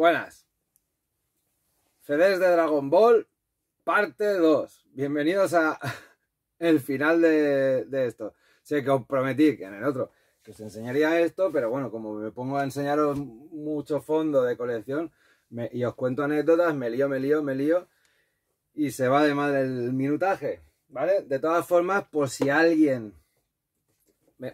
Buenas. CDs de Dragon Ball, parte 2. Bienvenidos a el final de, esto. Sé que os prometí que en el otro que os enseñaría esto, pero bueno, como me pongo a enseñaros mucho fondo de colección y os cuento anécdotas, me lío, me lío, me lío y se va de madre el minutaje, ¿vale? De todas formas, por si alguien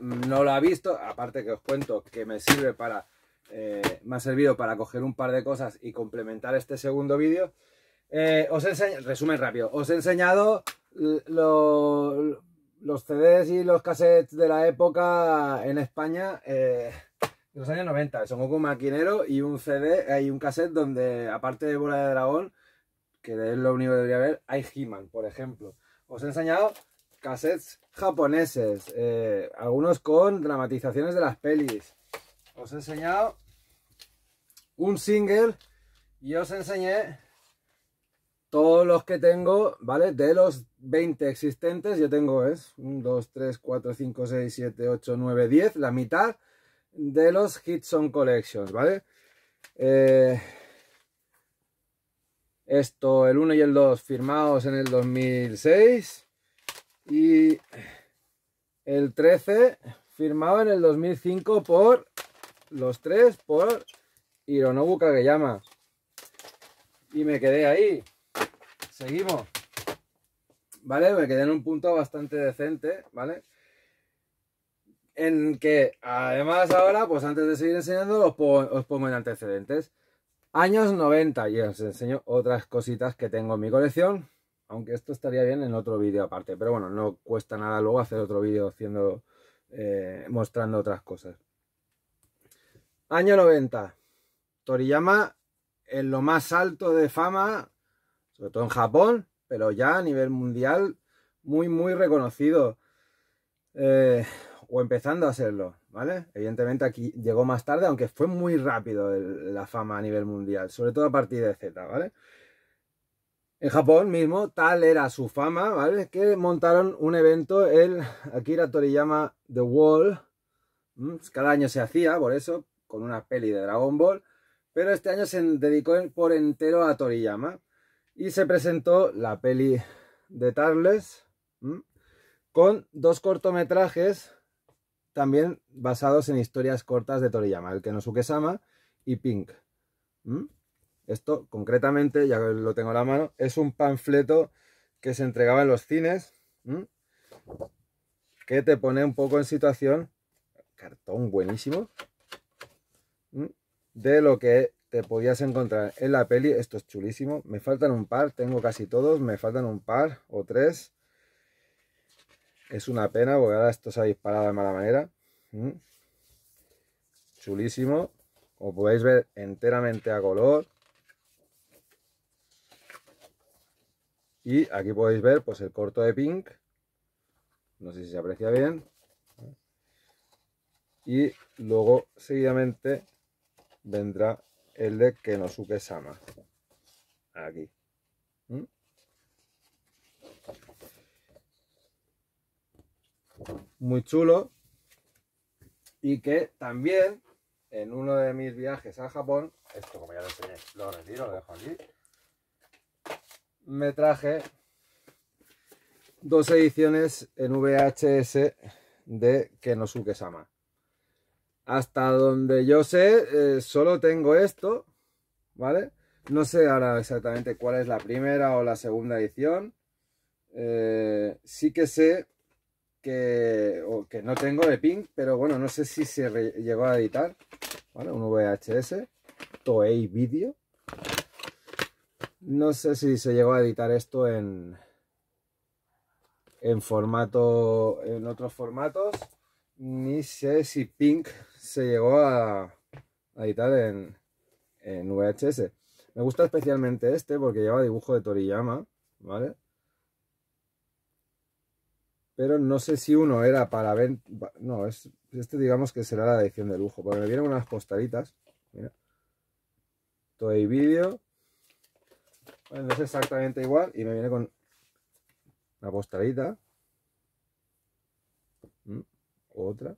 no lo ha visto, aparte que os cuento que me sirve para eh, me ha servido para coger un par de cosas y complementar este segundo vídeo. Eh, os resumen rápido, os he enseñado los CDs y los cassettes de la época en España de eh, los años 90. Son un maquinero y un CD, hay un cassette donde, aparte de Bola de Dragón, que es lo único que debería haber hay He-Man, por ejemplo. Os he enseñado cassettes japoneses, algunos con dramatizaciones de las pelis, os he enseñado un single y os enseñé todos los que tengo, ¿vale? De los 20 existentes, yo tengo, es 1, 2, 3, 4, 5, 6, 7, 8, 9, 10, la mitad de los Hitson Collections, ¿vale? Eh, esto, el 1 y el 2 firmados en el 2006 y el 13 firmado en el 2005 por los tres por Hironobu llama Y me quedé ahí. Seguimos. ¿Vale? Me quedé en un punto bastante decente, ¿vale? En que, además, ahora, pues antes de seguir enseñando, os, pongo, en antecedentes. Años 90, y os enseño otras cositas que tengo en mi colección. Aunque esto estaría bien en otro vídeo aparte. Pero bueno, no cuesta nada luego hacer otro vídeo haciendo, eh, mostrando otras cosas. Año 90. Toriyama en lo más alto de fama, sobre todo en Japón, pero ya a nivel mundial muy, muy reconocido. Eh, o empezando a serlo, ¿vale? Evidentemente aquí llegó más tarde, aunque fue muy rápido la fama a nivel mundial, sobre todo a partir de Z, ¿vale? En Japón mismo, tal era su fama, ¿vale? Que montaron un evento, el Akira Toriyama The Wall, cada año se hacía, por eso, con una peli de Dragon Ball, pero este año se dedicó por entero a Toriyama y se presentó la peli de Tarles con dos cortometrajes también basados en historias cortas de Toriyama, el Kenosuke-sama y Pink. Esto concretamente, ya lo tengo en la mano, es un panfleto que se entregaba en los cines que te pone un poco en situación. Cartón buenísimo de lo que te podías encontrar en la peli. Esto es chulísimo. Me faltan un par, tengo casi todos, me faltan un par o tres. Es una pena porque ahora esto se ha disparado de mala manera. Mm. Chulísimo. Como podéis ver, enteramente a color. Y aquí podéis ver pues el corto de Pink. No sé si se aprecia bien. Y luego seguidamente vendrá el de Kenosuke-sama. Aquí. ¿Mm? Muy chulo. Y que también en uno de mis viajes a Japón, esto como ya lo enseñé, lo retiro, lo dejo aquí, me traje dos ediciones en VHS de Kenosuke Sama. Hasta donde yo sé, eh, solo tengo esto, ¿vale? No sé ahora exactamente cuál es la primera o la segunda edición. Eh, sí que sé que, que no tengo de Pink, pero bueno, no sé si se llegó a editar. ¿Vale? Un VHS, Toei Video. No sé si se llegó a editar esto en, en formato, en otros formatos. Ni sé si Pink se llegó a, editar en, VHS. Me gusta especialmente este porque lleva dibujo de Toriyama, ¿vale? Pero no sé si uno era para ver, No, es, este digamos que será la edición de lujo. Porque me vienen unas postalitas. Mira. Todo el vídeo. Bueno, es exactamente igual. Y me viene con una postalita. Mm, otra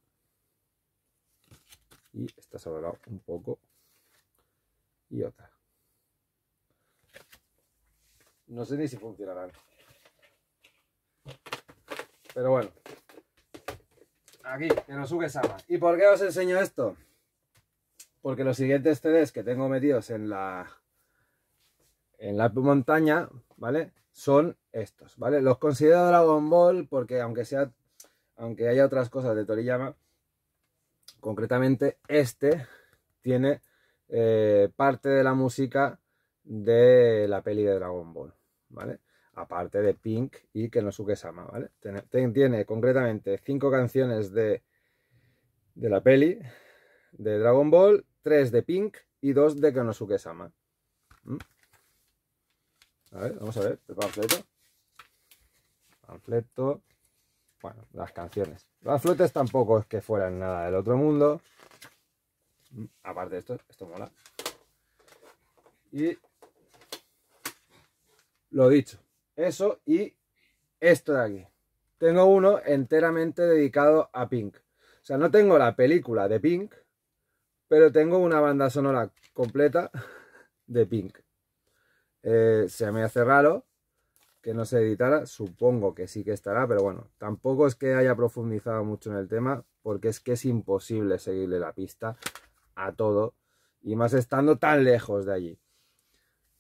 y está volado un poco y otra no sé ni si funcionarán pero bueno aquí que nos sube Sama ¿y por qué os enseño esto? porque los siguientes CDs que tengo metidos en la en la montaña ¿vale? son estos ¿vale? los considero Dragon Ball porque aunque sea aunque haya otras cosas de Toriyama Concretamente, este tiene eh, parte de la música de la peli de Dragon Ball, ¿vale? Aparte de Pink y Kenosuke-sama, ¿vale? Tiene, concretamente cinco canciones de, de la peli de Dragon Ball, tres de Pink y dos de Kenosuke-sama. ¿Mm? A ver, vamos a ver, el panfleto. Panfleto. Bueno, las canciones. Las flautas tampoco es que fueran nada del otro mundo. Aparte de esto, esto mola. Y lo dicho, eso y esto de aquí. Tengo uno enteramente dedicado a Pink. O sea, no tengo la película de Pink, pero tengo una banda sonora completa de Pink. Eh, se me hace raro, que no se editara, supongo que sí que estará, pero bueno, tampoco es que haya profundizado mucho en el tema, porque es que es imposible seguirle la pista a todo, y más estando tan lejos de allí.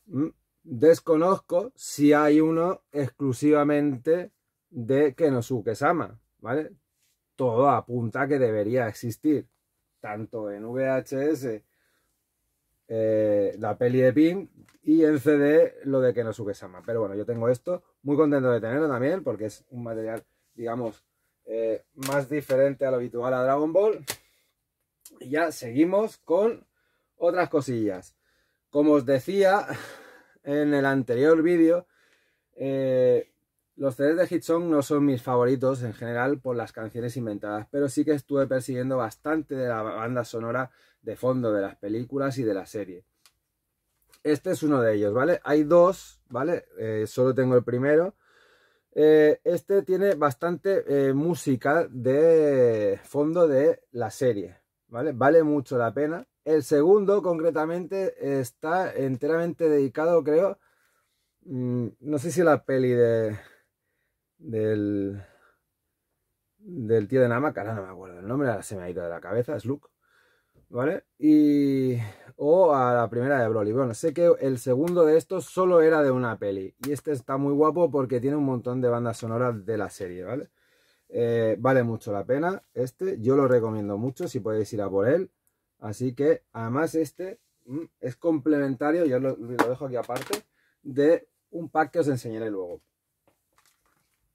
Mm, desconozco si hay uno exclusivamente de Kenosuke-sama, ¿vale? Todo apunta que debería existir, tanto en VHS eh, la peli de Pin y en CD lo de que Kenosuke Sama. Pero bueno, yo tengo esto, muy contento de tenerlo también porque es un material, digamos, eh, más diferente a lo habitual a Dragon Ball. Y ya seguimos con otras cosillas. Como os decía en el anterior vídeo, eh, los CDs de Hitsong no son mis favoritos en general por las canciones inventadas, pero sí que estuve persiguiendo bastante de la banda sonora de fondo de las películas y de la serie. Este es uno de ellos, ¿vale? Hay dos, ¿vale? Eh, solo tengo el primero. Eh, este tiene bastante eh, música de fondo de la serie, ¿vale? Vale mucho la pena. El segundo, concretamente, está enteramente dedicado, creo, mm, no sé si la peli de del del tío de Namaka, no me acuerdo el nombre, se me ha ido de la cabeza, es Luke, ¿Vale? Y... O a la primera de Broly. Bueno, sé que el segundo de estos solo era de una peli. Y este está muy guapo porque tiene un montón de bandas sonoras de la serie, ¿vale? Eh, vale mucho la pena este. Yo lo recomiendo mucho si podéis ir a por él. Así que, además, este mm, es complementario, yo lo, lo dejo aquí aparte, de un pack que os enseñaré luego.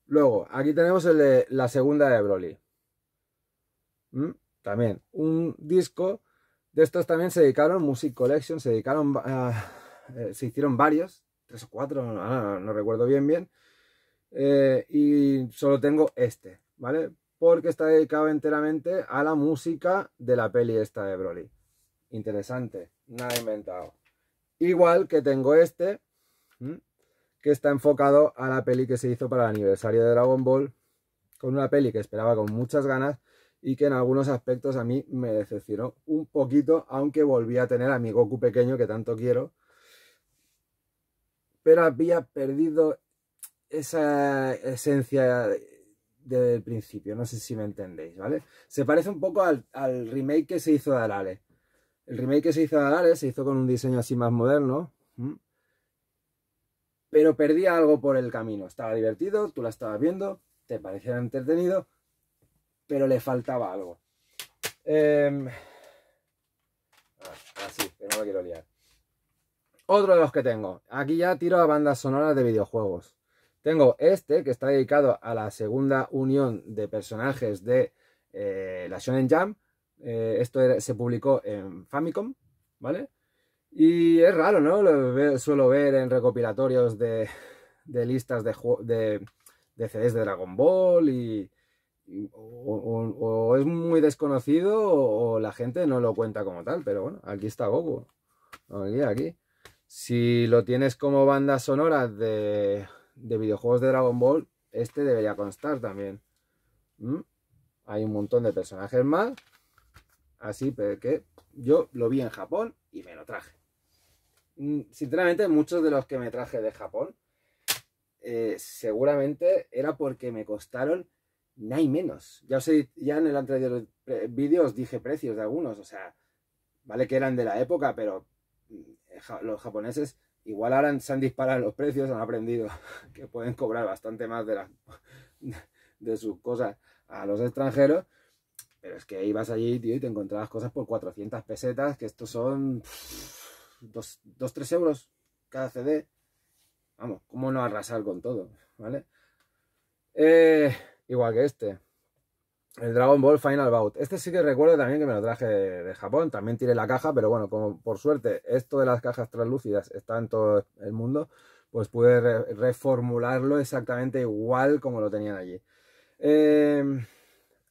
Luego, aquí tenemos el de la segunda de Broly. Mm, también un disco. De estos también se dedicaron, Music Collection, se dedicaron, eh, se hicieron varios, tres o cuatro, no, recuerdo bien bien. Eh, y solo tengo este, ¿vale? Porque está dedicado enteramente a la música de la peli esta de Broly. Interesante, nada inventado. Igual que tengo este, que está enfocado a la peli que se hizo para el aniversario de Dragon Ball, con una peli que esperaba con muchas ganas y que en algunos aspectos a mí me decepcionó un poquito, aunque volví a tener a mi Goku pequeño que tanto quiero. Pero había perdido esa esencia del principio, no sé si me entendéis, ¿vale? Se parece un poco al, remake que se hizo de Alale. El remake que se hizo de Alale se hizo con un diseño así más moderno, pero perdía algo por el camino. Estaba divertido, tú la estabas viendo, te parecía entretenido, pero le faltaba algo. Em, así, ah, ah, no lo quiero liar. Otro de los que tengo. Aquí ya tiro a bandas sonoras de videojuegos. Tengo este, que está dedicado a la segunda unión de personajes de eh, la Shonen Jam. Eh, esto se publicó en Famicom, ¿vale? Y es raro, ¿no? Lo suelo ver en recopilatorios de, listas de, de CDs de Dragon Ball y, o, es muy desconocido o, la gente no lo cuenta como tal, pero bueno, aquí está Goku. Aquí, aquí. Si lo tienes como banda sonora de, videojuegos de Dragon Ball, este debería constar también. ¿Mm? Hay un montón de personajes más. Así que yo lo vi en Japón y me lo traje. Mm, sinceramente, muchos de los que me traje de Japón eh, seguramente era porque me costaron no hay menos. Ya, os he, ya en el anterior vídeo os dije precios de algunos, o sea, vale que eran de la época, pero mm, los japoneses igual ahora se han disparado los precios, han aprendido que pueden cobrar bastante más de, la, de sus cosas a los extranjeros, pero es que ibas allí, tío, y te encontrabas cosas por 400 pesetas, que estos son 2-3 euros cada CD. Vamos, ¿cómo no arrasar con todo? ¿Vale? Eh, igual que este. El Dragon Ball Final Bout. Este sí que recuerdo también que me lo traje de Japón. También tiré la caja, pero bueno, como por suerte esto de las cajas translúcidas está en todo el mundo, pues pude reformularlo exactamente igual como lo tenían allí. Em,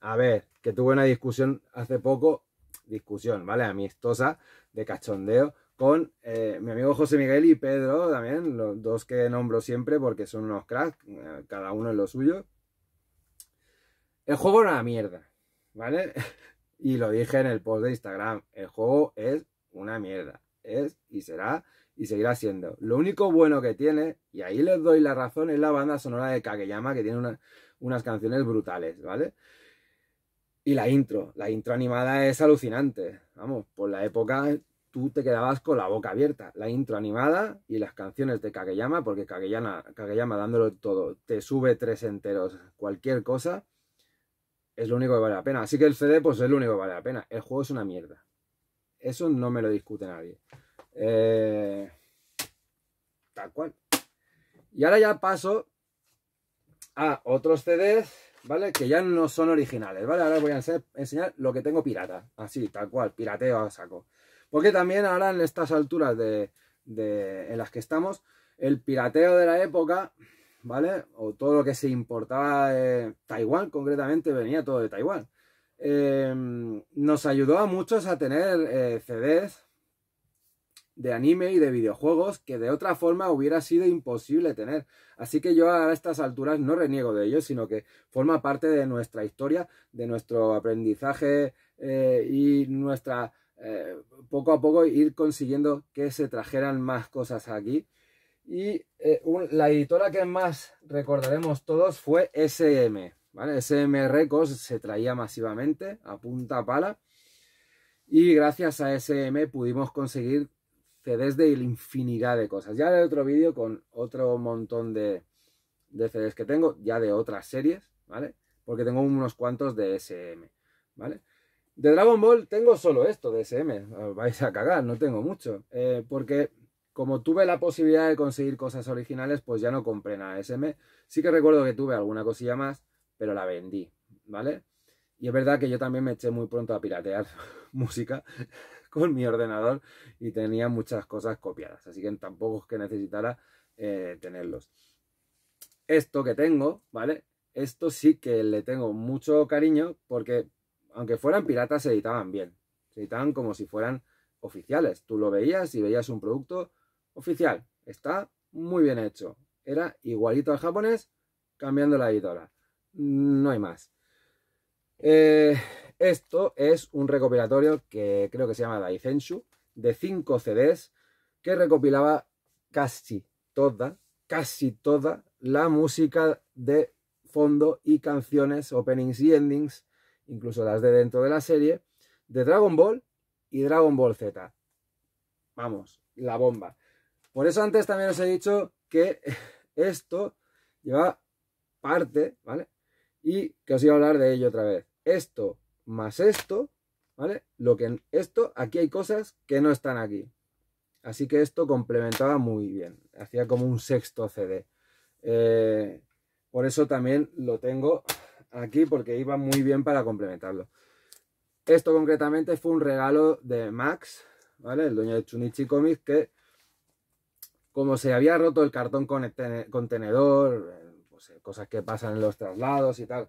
a ver, que tuve una discusión hace poco, discusión, ¿vale? Amistosa, de cachondeo, con eh, mi amigo José Miguel y Pedro también, los dos que nombro siempre porque son unos cracks, eh, cada uno en lo suyo. El juego es una mierda, ¿vale? y lo dije en el post de Instagram. El juego es una mierda. Es y será y seguirá siendo. Lo único bueno que tiene, y ahí les doy la razón, es la banda sonora de Kageyama, que tiene unas canciones brutales, ¿vale? Y la intro, la intro animada es alucinante. Vamos, por la época tú te quedabas con la boca abierta. La intro animada y las canciones de Kageyama, porque Kageyama dándolo todo, te sube tres enteros cualquier cosa es lo único que vale la pena. Así que el CD, pues es lo único que vale la pena. El juego es una mierda. Eso no me lo discute nadie. Eh, tal cual. Y ahora ya paso a otros CDs, ¿vale? Que ya no son originales, ¿vale? Ahora voy a enseñar lo que tengo pirata. Así, tal cual, pirateo a saco. Porque también ahora en estas alturas de, de, en las que estamos, el pirateo de la época ¿vale? O todo lo que se importaba de Taiwán, concretamente, venía todo de Taiwán. Em, nos ayudó a muchos a tener eh, CDs de anime y de videojuegos que de otra forma hubiera sido imposible tener. Así que yo a estas alturas no reniego de ello, sino que forma parte de nuestra historia, de nuestro aprendizaje eh, y nuestra eh, poco a poco ir consiguiendo que se trajeran más cosas aquí. Y eh, la editora que más recordaremos todos fue SM. ¿vale? SM Records se traía masivamente a punta pala. Y gracias a SM pudimos conseguir CDs de infinidad de cosas. Ya haré otro vídeo con otro montón de, de CDs que tengo, ya de otras series, ¿vale? Porque tengo unos cuantos de SM, ¿vale? De Dragon Ball tengo solo esto de SM, vais a cagar, no tengo mucho. Eh, porque como tuve la posibilidad de conseguir cosas originales, pues ya no compré nada SM. Sí que recuerdo que tuve alguna cosilla más, pero la vendí, ¿vale? Y es verdad que yo también me eché muy pronto a piratear música con mi ordenador y tenía muchas cosas copiadas, así que tampoco es que necesitara eh, tenerlos. Esto que tengo, ¿vale? Esto sí que le tengo mucho cariño porque aunque fueran piratas se editaban bien, se editaban como si fueran oficiales. Tú lo veías y veías un producto oficial. Está muy bien hecho. Era igualito al japonés, cambiando la editora. No hay más. Eh, esto es un recopilatorio que creo que se llama Daizenshu de 5 CDs, que recopilaba casi toda, casi toda la música de fondo y canciones, openings y endings, incluso las de dentro de la serie, de Dragon Ball y Dragon Ball Z. Vamos, la bomba. Por eso antes también os he dicho que esto lleva parte, ¿vale? Y que os iba a hablar de ello otra vez. Esto más esto, ¿vale? Lo que esto, aquí hay cosas que no están aquí. Así que esto complementaba muy bien. Hacía como un sexto CD. Eh, por eso también lo tengo aquí porque iba muy bien para complementarlo. Esto concretamente fue un regalo de Max, ¿vale? El dueño de Chunichi Comics que como se había roto el cartón con contenedor, eh, pues, eh, cosas que pasan en los traslados y tal.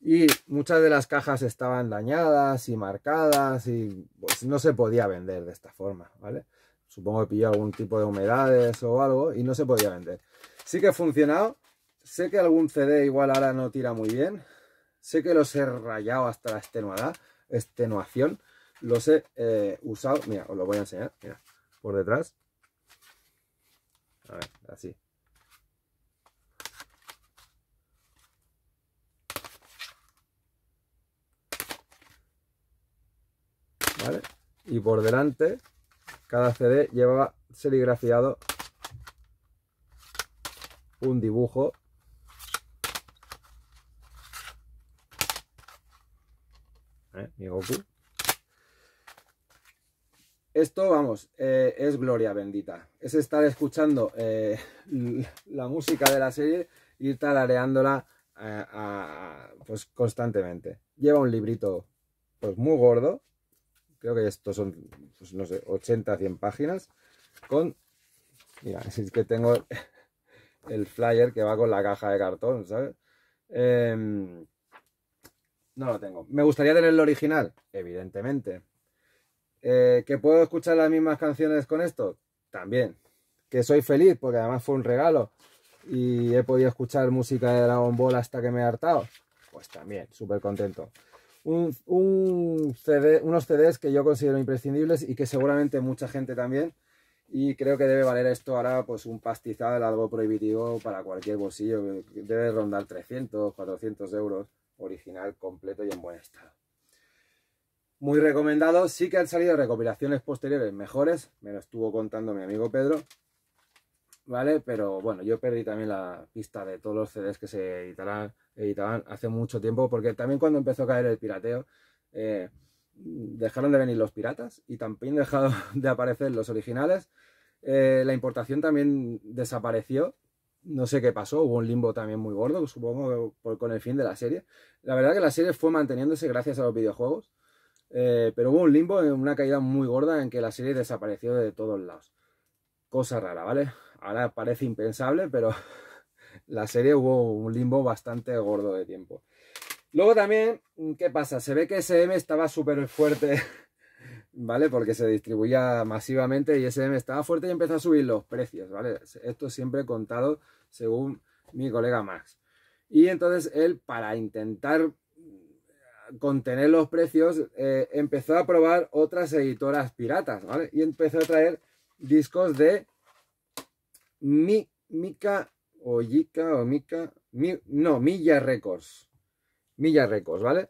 Y muchas de las cajas estaban dañadas y marcadas y pues, no se podía vender de esta forma, ¿vale? Supongo que pilló algún tipo de humedades o algo y no se podía vender. Sí que ha funcionado. Sé que algún CD igual ahora no tira muy bien. Sé que los he rayado hasta la extenuación. Los he eh, usado. Mira, os lo voy a enseñar. Mira, por detrás. A así. ¿Vale? Y por delante, cada CD llevaba serigrafiado un dibujo ¿Eh? Mi Goku esto, vamos, eh, es gloria bendita. Es estar escuchando eh, la música de la serie y ir talareándola eh, pues, constantemente. Lleva un librito pues, muy gordo. Creo que estos son, pues, no sé, 80, 100 páginas. Con, mira, es que tengo el flyer que va con la caja de cartón, ¿sabes? Em, no lo tengo. ¿Me gustaría tener el original? Evidentemente. Eh, ¿Que puedo escuchar las mismas canciones con esto? También. Que soy feliz, porque además fue un regalo. Y he podido escuchar música de la Ball hasta que me he hartado. Pues también, súper contento. Un, unos CDs que yo considero imprescindibles y que seguramente mucha gente también. Y creo que debe valer esto ahora pues un pastizal, algo prohibitivo para cualquier bolsillo. Debe rondar 300, 400 euros, original, completo y en buen estado. Muy recomendado. Sí que han salido recopilaciones posteriores mejores. Me lo estuvo contando mi amigo Pedro. ¿Vale? Pero bueno, yo perdí también la pista de todos los CDs que se editarán, editaban hace mucho tiempo, porque también cuando empezó a caer el pirateo, eh, dejaron de venir los piratas y también dejaron de aparecer los originales. Eh, la importación también desapareció. No sé qué pasó, hubo un limbo también muy gordo, supongo con el fin de la serie. La verdad que la serie fue manteniéndose gracias a los videojuegos. Eh, pero hubo un limbo, en eh, una caída muy gorda en que la serie desapareció de todos lados. Cosa rara, ¿vale? Ahora parece impensable, pero la serie hubo un limbo bastante gordo de tiempo. Luego también, ¿qué pasa? Se ve que SM estaba súper fuerte, ¿vale? Porque se distribuía masivamente y SM estaba fuerte y empezó a subir los precios, ¿vale? Esto siempre he contado según mi colega Max. Y entonces él, para intentar contener los precios, eh, empezó a probar otras editoras piratas, ¿vale? Y empezó a traer discos de Mika o Yika o Mika, no, Milla Records. Milla Records, ¿vale?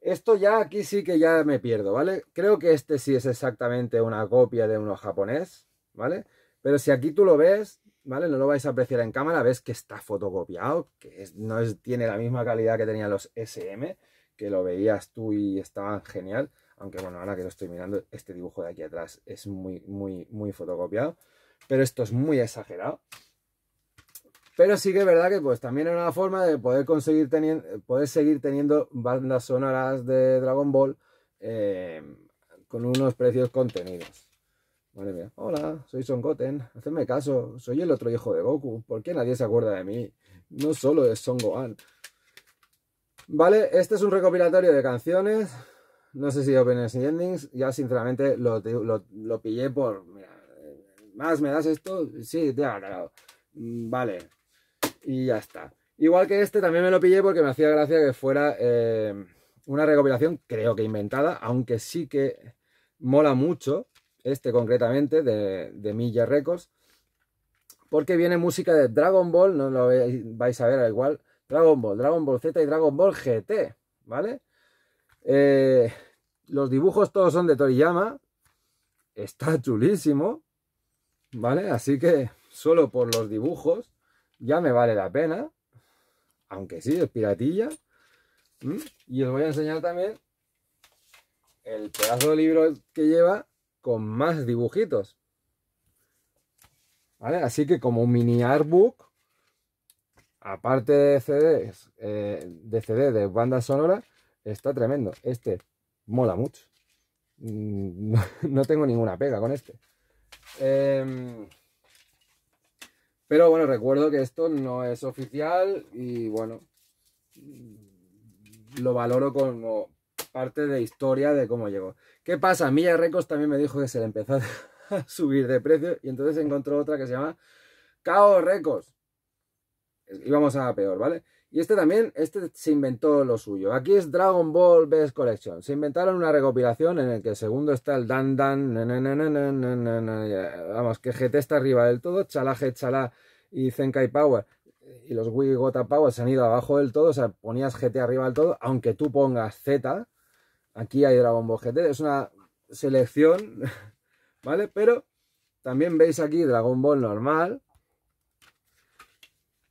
Esto ya aquí sí que ya me pierdo, ¿vale? Creo que este sí es exactamente una copia de uno japonés, ¿vale? Pero si aquí tú lo ves, ¿vale? No lo vais a apreciar en cámara, ves que está fotocopiado, que no tiene la misma calidad que tenían los SM, que lo veías tú y estaba genial. Aunque bueno, ahora que lo estoy mirando, este dibujo de aquí atrás es muy, muy, muy fotocopiado. Pero esto es muy exagerado. Pero sí que es verdad que pues también es una forma de poder conseguir poder seguir teniendo bandas sonoras de Dragon Ball eh, con unos precios contenidos. Hola, soy Son Goten. Hacedme caso, soy el otro hijo de Goku. ¿Por qué nadie se acuerda de mí? No solo es Son Gohan, Vale, este es un recopilatorio de canciones. No sé si openers y endings. Ya sinceramente lo, pillé por. Mira, ¿Más me das esto? Sí, te ha mm, Vale. Y ya está. Igual que este también me lo pillé porque me hacía gracia que fuera eh, una recopilación, creo que inventada, aunque sí que mola mucho, este concretamente, de, de Milla Records, porque viene música de Dragon Ball, no lo vais a ver al igual, Dragon Ball, Dragon Ball Z y Dragon Ball GT, ¿vale? Eh, los dibujos todos son de Toriyama, está chulísimo, ¿vale? Así que solo por los dibujos ya me vale la pena, aunque sí, es piratilla. ¿Mm? Y os voy a enseñar también el pedazo de libro que lleva con más dibujitos. ¿Vale? Así que como un mini artbook aparte de CDs, eh, de CD de banda sonora está tremendo. Este mola mucho. Mm, no, tengo ninguna pega con este. Em, pero bueno, recuerdo que esto no es oficial y bueno, lo valoro como parte de historia de cómo llegó. ¿Qué pasa? Milla Records también me dijo que se le empezó a subir de precio y entonces encontró otra que se llama Chaos Records íbamos a peor, ¿vale? Y este también, este se inventó lo suyo. Aquí es Dragon Ball Best Collection. Se inventaron una recopilación en el que el segundo está el Dan Dan, vamos, que GT está arriba del todo, Chalaje chala y Zenkai Power y los Wii Gota Power se han ido abajo del todo, o sea, ponías GT arriba del todo, aunque tú pongas Z, aquí hay Dragon Ball GT, es una selección, ¿vale? Pero también veis aquí Dragon Ball normal,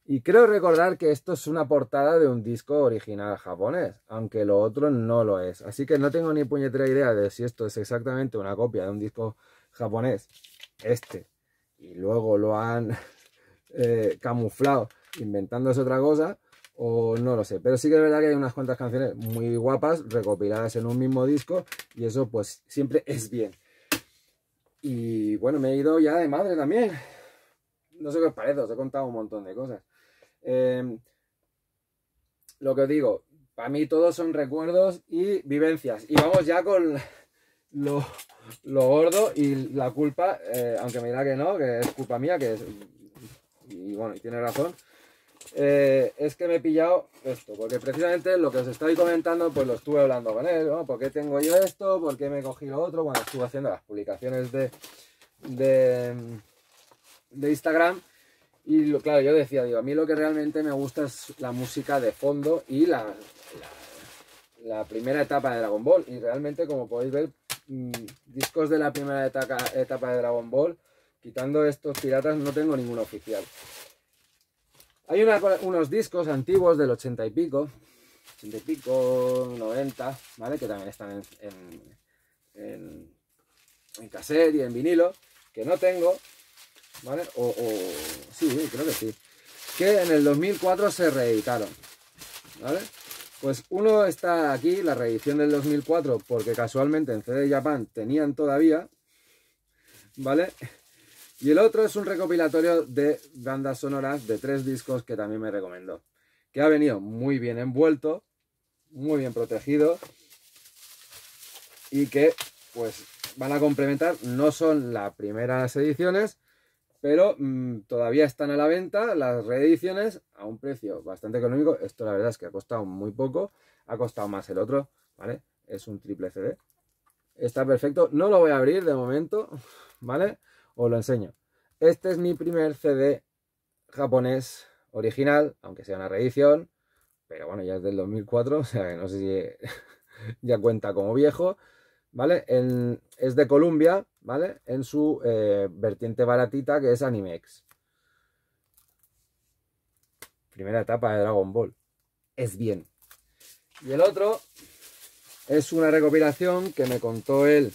y creo recordar que esto es una portada de un disco original japonés, aunque lo otro no lo es. Así que no tengo ni puñetera idea de si esto es exactamente una copia de un disco japonés, este, y luego lo han eh, camuflado inventándose otra cosa, o no lo sé. Pero sí que es verdad que hay unas cuantas canciones muy guapas recopiladas en un mismo disco, y eso pues siempre es bien. Y bueno, me he ido ya de madre también. No sé qué os parece, os he contado un montón de cosas. Em, lo que os digo, para mí todos son recuerdos y vivencias. Y vamos ya con lo, gordo y la culpa, eh, aunque me dirá que no, que es culpa mía, que es... Y bueno, y tiene razón. Eh, es que me he pillado esto, porque precisamente lo que os estoy comentando, pues lo estuve hablando con él, ¿no? ¿Por qué tengo yo esto? ¿Por qué me he lo otro? Bueno estuve haciendo las publicaciones de, de, de Instagram. Y claro, yo decía, digo, a mí lo que realmente me gusta es la música de fondo y la, la, primera etapa de Dragon Ball. Y realmente, como podéis ver, mm, discos de la primera etapa, etapa de Dragon Ball, quitando estos piratas, no tengo ningún oficial. Hay unos discos antiguos del 80 y pico, 80 y pico, 90, ¿vale? Que también están en, en, en cassette y en vinilo, que no tengo, ¿vale? O, o sí, creo que sí. Que en el 2004 se reeditaron, ¿vale? Pues uno está aquí, la reedición del 2004, porque casualmente en CD Japan tenían todavía, ¿vale? Y el otro es un recopilatorio de bandas sonoras de tres discos que también me recomendó. Que ha venido muy bien envuelto, muy bien protegido y que pues van a complementar, no son las primeras ediciones, pero mm, todavía están a la venta las reediciones a un precio bastante económico. Esto la verdad es que ha costado muy poco, ha costado más el otro, ¿vale? Es un triple CD. Está perfecto, no lo voy a abrir de momento, ¿vale? Os lo enseño. Este es mi primer CD japonés original, aunque sea una reedición, pero bueno, ya es del 2004, o sea que no sé si ya cuenta como viejo. ¿vale? es de Columbia, ¿vale? En su eh, vertiente baratita que es Animex. Primera etapa de Dragon Ball. Es bien. Y el otro es una recopilación que me contó él,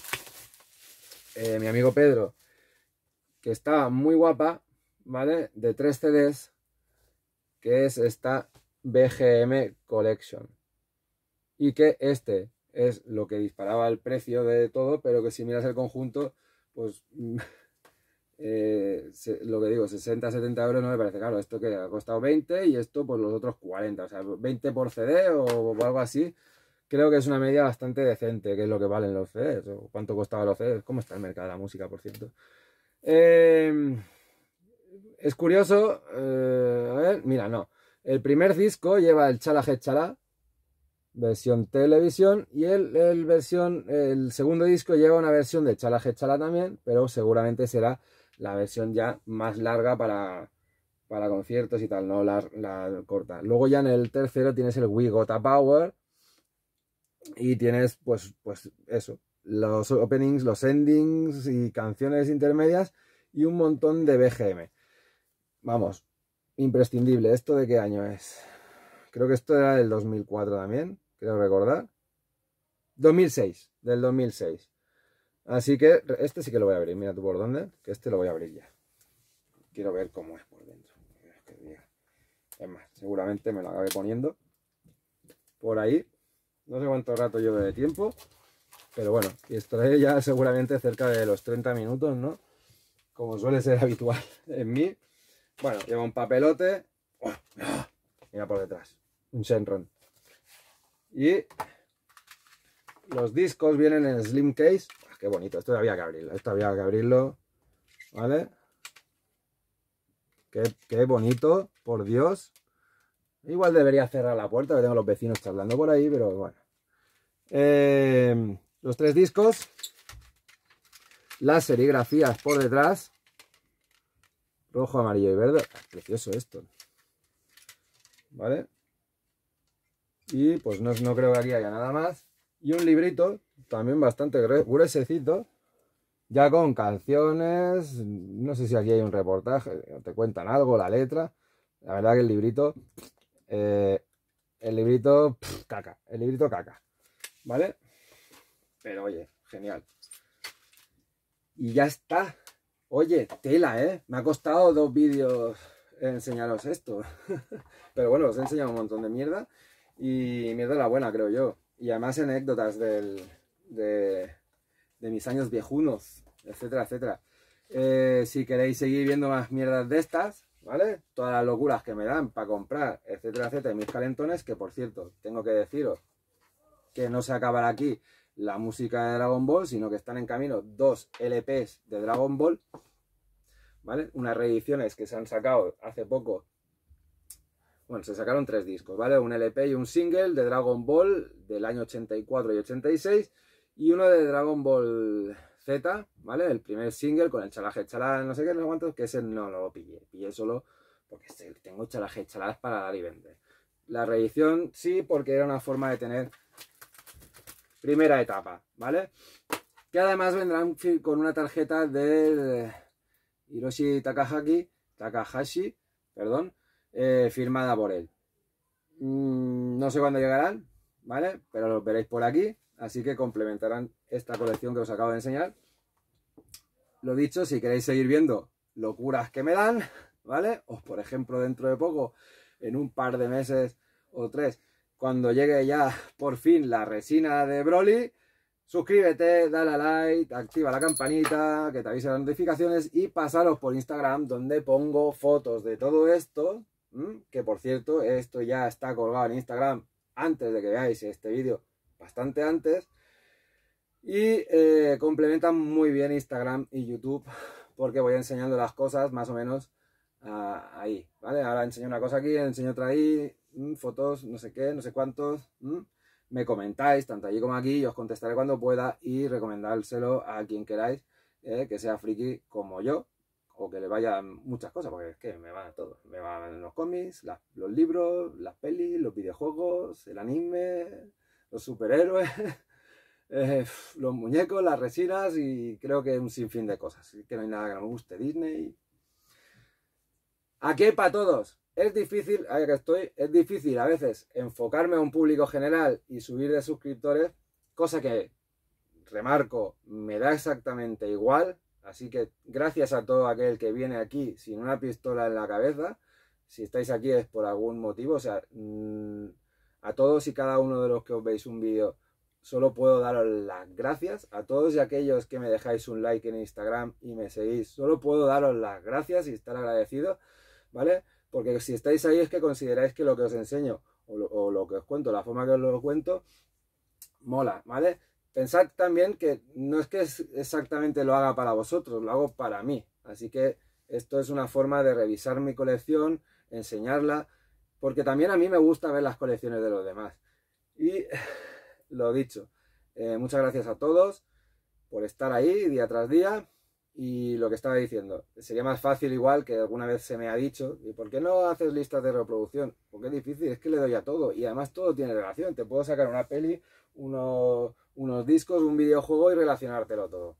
eh, mi amigo Pedro, que está muy guapa, ¿vale? De tres CDs, que es esta BGM Collection. Y que este es lo que disparaba el precio de todo, pero que si miras el conjunto, pues eh, lo que digo, 60, 70 euros no me parece Claro, Esto que ha costado 20 y esto pues los otros 40, o sea, 20 por CD o, algo así. Creo que es una media bastante decente, que es lo que valen los CDs, o cuánto costaban los CDs, cómo está el mercado de la música, por cierto. Em, es curioso, eh, a ver, mira, no. El primer disco lleva el Chala Chala, versión televisión y el, versión, el segundo disco lleva una versión de Chala Chala también, pero seguramente será la versión ya más larga para, conciertos y tal, no la, corta. Luego ya en el tercero tienes el We Power y tienes pues, pues eso, los openings, los endings y canciones intermedias y un montón de BGM. Vamos, imprescindible. ¿Esto de qué año es? Creo que esto era del 2004 también creo recordar. 2006, del 2006. Así que este sí que lo voy a abrir. Mira tú por dónde, que este lo voy a abrir ya. Quiero ver cómo es por dentro. Es más, seguramente me lo acabé poniendo por ahí. No sé cuánto rato llevo de tiempo, pero bueno, y esto ya seguramente cerca de los 30 minutos, ¿no? Como suele ser habitual en mí. Bueno, lleva un papelote. Oh, ah, mira por detrás, un Shenron. Y los discos vienen en slim case. Ah, qué bonito, esto había que abrirlo, esto había que abrirlo, ¿vale? Qué, qué bonito, por Dios. Igual debería cerrar la puerta, que tengo los vecinos charlando por ahí, pero bueno. Em, los tres discos. Las serigrafías por detrás. Rojo, amarillo y verde. Ah, precioso esto. ¿Vale? Y pues no, no creo que aquí haya nada más. Y un librito, también bastante gruesecito, ya con canciones, no sé si aquí hay un reportaje, te cuentan algo, la letra. La verdad que el librito, eh, el librito, caca, el librito caca, ¿vale? Pero oye, genial. Y ya está. Oye, tela, ¿eh? Me ha costado dos vídeos enseñaros esto. Pero bueno, os he enseñado un montón de mierda. Y mierda la buena, creo yo. Y además anécdotas de, mis años viejunos, etcétera, etcétera. Eh, si queréis seguir viendo más mierdas de estas, ¿vale? Todas las locuras que me dan para comprar, etcétera, etcétera, y mis calentones, que por cierto, tengo que deciros que no se acabará aquí la música de Dragon Ball, sino que están en camino dos LPs de Dragon Ball, ¿vale? Unas reediciones que se han sacado hace poco bueno, se sacaron tres discos, ¿vale? Un LP y un single de Dragon Ball del año 84 y 86 y uno de Dragon Ball Z, ¿vale? El primer single con el chalaje chalada, no sé qué, no aguanto, que ese no lo pillé. Pillé solo porque tengo chalaje chaladas para dar y vender. La reedición sí, porque era una forma de tener primera etapa, ¿vale? Que además vendrán con una tarjeta de Hiroshi Takahaki, Takahashi, perdón, eh, firmada por él. Mm, no sé cuándo llegarán, ¿vale? Pero los veréis por aquí, así que complementarán esta colección que os acabo de enseñar. Lo dicho, si queréis seguir viendo locuras que me dan, ¿vale? O por ejemplo, dentro de poco, en un par de meses o tres, cuando llegue ya por fin la resina de Broly, suscríbete, dale a like, activa la campanita que te avise las notificaciones y pasaros por Instagram donde pongo fotos de todo esto, Mm, que por cierto, esto ya está colgado en Instagram antes de que veáis este vídeo, bastante antes. Y complementa eh, complementan muy bien Instagram y YouTube porque voy enseñando las cosas más o menos ah, ahí, ¿vale? Ahora enseño una cosa aquí, enseño otra ahí, mm, fotos, no sé qué, no sé cuántos. Mm. Me comentáis tanto allí como aquí y os contestaré cuando pueda y recomendárselo a quien queráis eh, que sea friki como yo o que le vayan muchas cosas, porque es que me van a todo. Me van los cómics, los libros, las pelis, los videojuegos, el anime, los superhéroes, eh, los muñecos, las resinas y creo que un sinfín de cosas. Es que no hay nada que no me guste. Disney. ¿A qué para todos. Es difícil, ahí que estoy, es difícil a veces enfocarme a un público general y subir de suscriptores, cosa que, remarco, me da exactamente igual Así que gracias a todo aquel que viene aquí sin una pistola en la cabeza. Si estáis aquí es por algún motivo. O sea, mm, a todos y cada uno de los que os veis un vídeo, solo puedo daros las gracias. A todos y aquellos que me dejáis un like en Instagram y me seguís, solo puedo daros las gracias y estar agradecido. ¿Vale? Porque si estáis ahí es que consideráis que lo que os enseño o lo, o lo que os cuento, la forma que os lo cuento, mola, ¿vale? pensad también que no es que exactamente lo haga para vosotros, lo hago para mí. Así que esto es una forma de revisar mi colección, enseñarla, porque también a mí me gusta ver las colecciones de los demás. Y lo dicho, eh, muchas gracias a todos por estar ahí día tras día. Y lo que estaba diciendo, sería más fácil igual que alguna vez se me ha dicho, ¿y por qué no haces listas de reproducción? Porque es difícil, es que le doy a todo y además todo tiene relación. Te puedo sacar una peli, uno, unos discos, un videojuego y relacionártelo todo.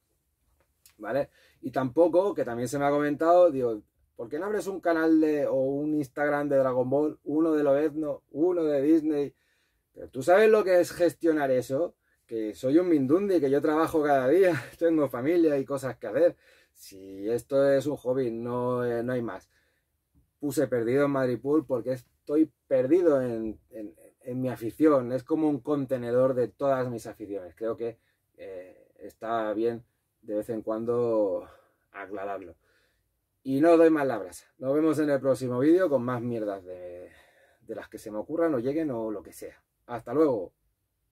¿Vale? Y tampoco, que también se me ha comentado, digo, ¿por qué no abres un canal de, o un Instagram de Dragon Ball, uno de Lobezno, uno de Disney? Pero tú sabes lo que es gestionar eso, que soy un Mindundi, que yo trabajo cada día, tengo familia y cosas que hacer. Si esto es un hobby, no, eh, no hay más. Puse perdido en Madrid Pool porque estoy perdido en, en, en mi afición, es como un contenedor de todas mis aficiones. Creo que eh, está bien de vez en cuando aclararlo. Y no doy más labras Nos vemos en el próximo vídeo con más mierdas de, de las que se me ocurran o lleguen o lo que sea. Hasta luego.